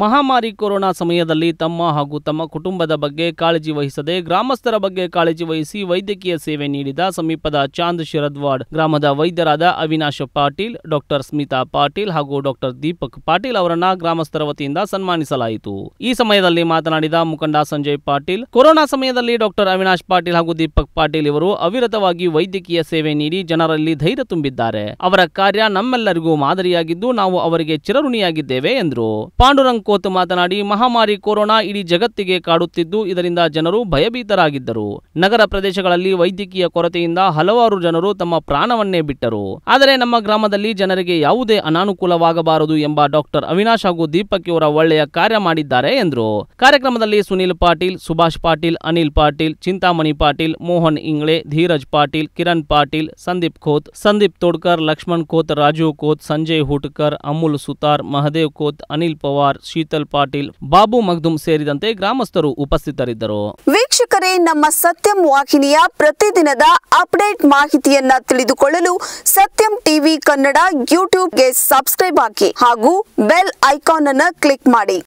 ಮಹಾಮಾರಿ ಕೊರೋನಾ ಸಮಯದಲ್ಲಿ ತಮ್ಮ ಹಾಗೂ ತಮ್ಮ ಕುಟುಂಬದ ಬಗ್ಗೆ ಕಾಳಜಿ ವಹಿಸದೆ ಗ್ರಾಮಸ್ಥರ ಬಗ್ಗೆ ಕಾಳಜಿ ವಹಿಸಿ ವೈದ್ಯಕೀಯ ಸೇವೆ ನೀಡಿದ ಸಮೀಪದ ಚಾಂದ್ ಶಿರದ್ವಾಡ್ ಗ್ರಾಮದ ವೈದ್ಯರಾದ ಅವಿನಾಶ್ ಪಾಟೀಲ್ ಡಾಕ್ಟರ್ ಸ್ಮಿತಾ ಪಾಟೀಲ್ ಹಾಗೂ ಡಾಕ್ಟರ್ ದೀಪಕ್ ಪಾಟೀಲ್ ಅವರನ್ನ ಗ್ರಾಮಸ್ಥರ ವತಿಯಿಂದ ಸನ್ಮಾನಿಸಲಾಯಿತು ಈ ಸಮಯದಲ್ಲಿ ಮಾತನಾಡಿದ ಮುಖಂಡ ಸಂಜಯ್ ಪಾಟೀಲ್ ಕೊರೋನಾ ಸಮಯದಲ್ಲಿ ಡಾಕ್ಟರ್ ಅವಿನಾಶ್ ಪಾಟೀಲ್ ಹಾಗೂ ದೀಪಕ್ ಪಾಟೀಲ್ ಇವರು ಅವಿರತವಾಗಿ ವೈದ್ಯಕೀಯ ಸೇವೆ ನೀಡಿ ಜನರಲ್ಲಿ ಧೈರ್ಯ ತುಂಬಿದ್ದಾರೆ ಅವರ ಕಾರ್ಯ ನಮ್ಮೆಲ್ಲರಿಗೂ ಮಾದರಿಯಾಗಿದ್ದು ನಾವು ಅವರಿಗೆ ಚಿರಋಣಿಯಾಗಿದ್ದೇವೆ ಎಂದರು ಪಾಂಡುರಂಗ್ ಕೋತ್ ಮಾತನಾಡಿ ಮಹಾಮಾರಿ ಕೊರೋನಾ ಇಡೀ ಜಗತ್ತಿಗೆ ಕಾಡುತ್ತಿದ್ದು ಇದರಿಂದ ಜನರು ಭಯಭೀತರಾಗಿದ್ದರು ನಗರ ಪ್ರದೇಶಗಳಲ್ಲಿ ವೈದ್ಯಕೀಯ ಕೊರತೆಯಿಂದ ಹಲವಾರು ಜನರು ತಮ್ಮ ಪ್ರಾಣವನ್ನೇ ಬಿಟ್ಟರು ಆದರೆ ನಮ್ಮ ಗ್ರಾಮದಲ್ಲಿ ಜನರಿಗೆ ಯಾವುದೇ ಅನಾನುಕೂಲವಾಗಬಾರದು ಎಂಬ ಡಾಕ್ಟರ್ ಅವಿನಾಶ್ ಹಾಗೂ ದೀಪಕ್ ಇವರ ಒಳ್ಳೆಯ ಕಾರ್ಯ ಮಾಡಿದ್ದಾರೆ ಎಂದರು ಕಾರ್ಯಕ್ರಮದಲ್ಲಿ ಸುನೀಲ್ ಪಾಟೀಲ್ ಸುಭಾಷ್ ಪಾಟೀಲ್ ಅನಿಲ್ ಪಾಟೀಲ್ ಚಿಂತಾಮಣಿ ಪಾಟೀಲ್ ಮೋಹನ್ ಇಂಗ್ಳೆ ಧೀರಜ್ ಪಾಟೀಲ್ ಕಿರಣ್ ಪಾಟೀಲ್ ಸಂದೀಪ್ ಖೋತ್ ಸಂದೀಪ್ ತೋಡ್ಕರ್ ಲಕ್ಷ್ಮಣ್ ಖೋತ್ ರಾಜೀವ್ ಕೋತ್ ಸಂಜಯ್ ಹುಟ್ಕರ್ ಅಮುಲ್ ಸುತಾರ್ ಮಹದೇವ್ ಕೋತ್ ಅನಿಲ್ ಪವಾರ್ ಶೀತಲ್ ಪಾಟೀಲ್ ಬಾಬು ಮಗ್ದುಮ್ ಸೇರಿದಂತೆ ಗ್ರಾಮಸ್ಥರು ಉಪಸ್ಥಿತರಿದ್ದರು ವೀಕ್ಷಕರೇ ನಮ್ಮ ಸತ್ಯಂ ವಾಹಿನಿಯ ಪ್ರತಿದಿನದ ಅಪ್ಡೇಟ್ ಮಾಹಿತಿಯನ್ನ ತಿಳಿದುಕೊಳ್ಳಲು ಸತ್ಯಂ ಟಿವಿ ಕನ್ನಡ ಯೂಟ್ಯೂಬ್ಗೆ ಸಬ್ಸ್ಕ್ರೈಬ್ ಹಾಕಿ ಹಾಗೂ ಬೆಲ್ ಐಕಾನ್ ಅನ್ನು ಕ್ಲಿಕ್ ಮಾಡಿ